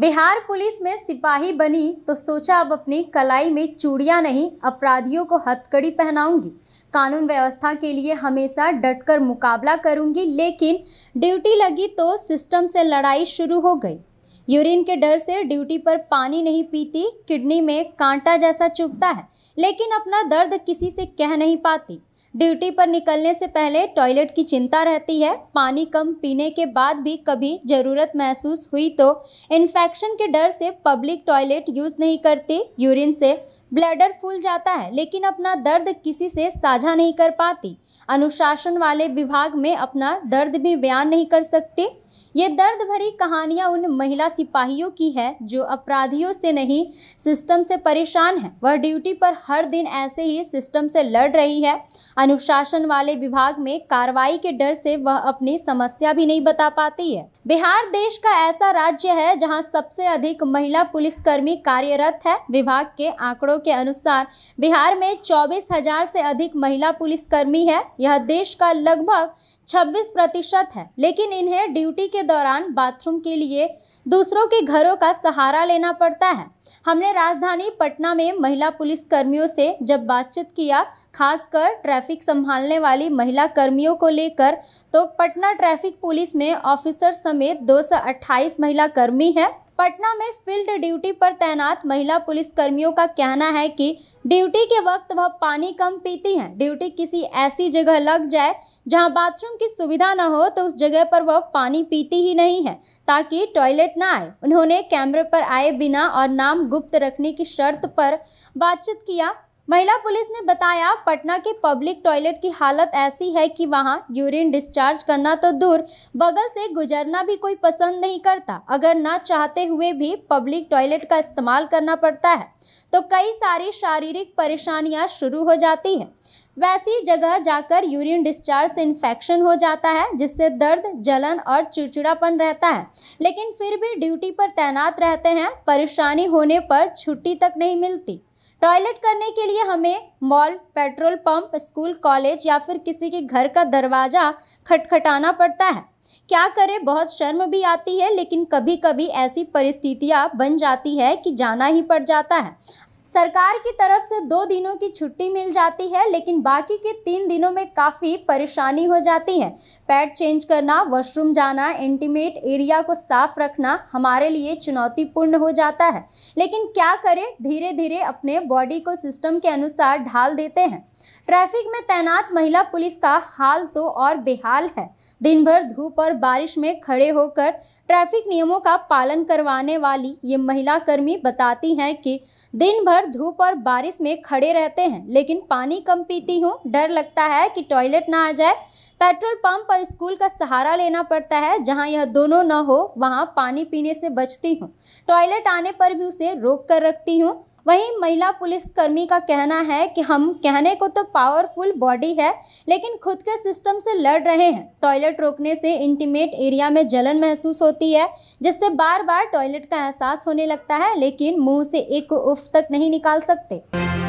Bihar police में सिपाही बनी तो सोचा अब अपनी कलाई में चूड़ियां नहीं अपराधियों को हथकड़ी पहनाऊंगी कानून व्यवस्था के लिए हमेशा डटकर मुकाबला करूंगी लेकिन ड्यूटी लगी तो सिस्टम से लड़ाई शुरू हो गई यूरिन के डर से ड्यूटी पर पानी नहीं पीती किडनी में कांटा जैसा चुभता है लेकिन अपना दर्द किसी से कह नहीं पाती ड्यूटी पर निकलने से पहले टॉयलेट की चिंता रहती है पानी कम पीने के बाद भी कभी ज़रूरत महसूस हुई तो इन्फेक्शन के डर से पब्लिक टॉयलेट यूज़ नहीं करती यूरिन से ब्लैडर फूल जाता है लेकिन अपना दर्द किसी से साझा नहीं कर पाती अनुशासन वाले विभाग में अपना दर्द भी बयान नहीं कर सकती ये दर्द भरी कहानियाँ उन महिला सिपाहियों की है जो अपराधियों से नहीं सिस्टम से परेशान है वह ड्यूटी पर हर दिन ऐसे ही सिस्टम से लड़ रही है अनुशासन वाले विभाग में कार्रवाई के डर से वह अपनी समस्या भी नहीं बता पाती है बिहार देश का ऐसा राज्य है जहां सबसे अधिक महिला पुलिसकर्मी कार्यरत है विभाग के आंकड़ों के अनुसार बिहार में चौबीस हजार से अधिक महिला पुलिसकर्मी है यह देश का लगभग छब्बीस प्रतिशत है लेकिन इन्हें ड्यूटी के दौरान बाथरूम के लिए दूसरों के घरों का सहारा लेना पड़ता है हमने राजधानी पटना में महिला पुलिस कर्मियों से जब बातचीत किया खासकर ट्रैफिक संभालने वाली महिला कर्मियों को लेकर तो पटना ट्रैफिक पुलिस में ऑफिसर समेत 228 महिला कर्मी हैं पटना में फील्ड ड्यूटी पर तैनात महिला पुलिस कर्मियों का कहना है कि ड्यूटी के वक्त वह पानी कम पीती हैं ड्यूटी किसी ऐसी जगह लग जाए जहां बाथरूम की सुविधा न हो तो उस जगह पर वह पानी पीती ही नहीं है ताकि टॉयलेट ना आए उन्होंने कैमरे पर आए बिना और नाम गुप्त रखने की शर्त पर बातचीत किया महिला पुलिस ने बताया पटना के पब्लिक टॉयलेट की हालत ऐसी है कि वहां यूरिन डिस्चार्ज करना तो दूर बगल से गुजरना भी कोई पसंद नहीं करता अगर ना चाहते हुए भी पब्लिक टॉयलेट का इस्तेमाल करना पड़ता है तो कई सारी शारीरिक परेशानियां शुरू हो जाती हैं वैसी जगह जाकर यूरिन डिस्चार्ज से इन्फेक्शन हो जाता है जिससे दर्द जलन और चिड़चिड़ापन रहता है लेकिन फिर भी ड्यूटी पर तैनात रहते हैं परेशानी होने पर छुट्टी तक नहीं मिलती टॉयलेट करने के लिए हमें mall petrol pump school college या फिर किसी के घर का दरवाज़ा खटखटाना पड़ता है क्या करें बहुत शर्म भी आती है लेकिन कभी कभी ऐसी परिस्थितियां बन जाती है कि जाना ही पड़ जाता है सरकार की तरफ से दो दिनों की छुट्टी मिल जाती है लेकिन बाकी के तीन दिनों में काफ़ी परेशानी हो जाती है पैड चेंज करना वॉशरूम जाना इंटीमेट एरिया को साफ रखना हमारे लिए चुनौतीपूर्ण हो जाता है लेकिन क्या करें धीरे धीरे अपने बॉडी को सिस्टम के अनुसार ढाल देते हैं ट्रैफिक में तैनात महिला पुलिस का हाल तो और बेहाल है दिन भर धूप और बारिश में खड़े होकर ट्रैफिक नियमों का पालन करवाने वाली ये महिला कर्मी बताती हैं कि दिन भर धूप और बारिश में खड़े रहते हैं लेकिन पानी कम पीती हूँ डर लगता है कि टॉयलेट ना आ जाए पेट्रोल पंप पर स्कूल का सहारा लेना पड़ता है जहाँ यह दोनों न हो वहाँ पानी पीने से बचती हूँ टॉयलेट आने पर भी उसे रोक कर रखती हूँ वहीं महिला पुलिसकर्मी का कहना है कि हम कहने को तो पावरफुल बॉडी है लेकिन खुद के सिस्टम से लड़ रहे हैं टॉयलेट रोकने से इंटीमेट एरिया में जलन महसूस होती है जिससे बार बार टॉयलेट का एहसास होने लगता है लेकिन मुंह से एक उफ तक नहीं निकाल सकते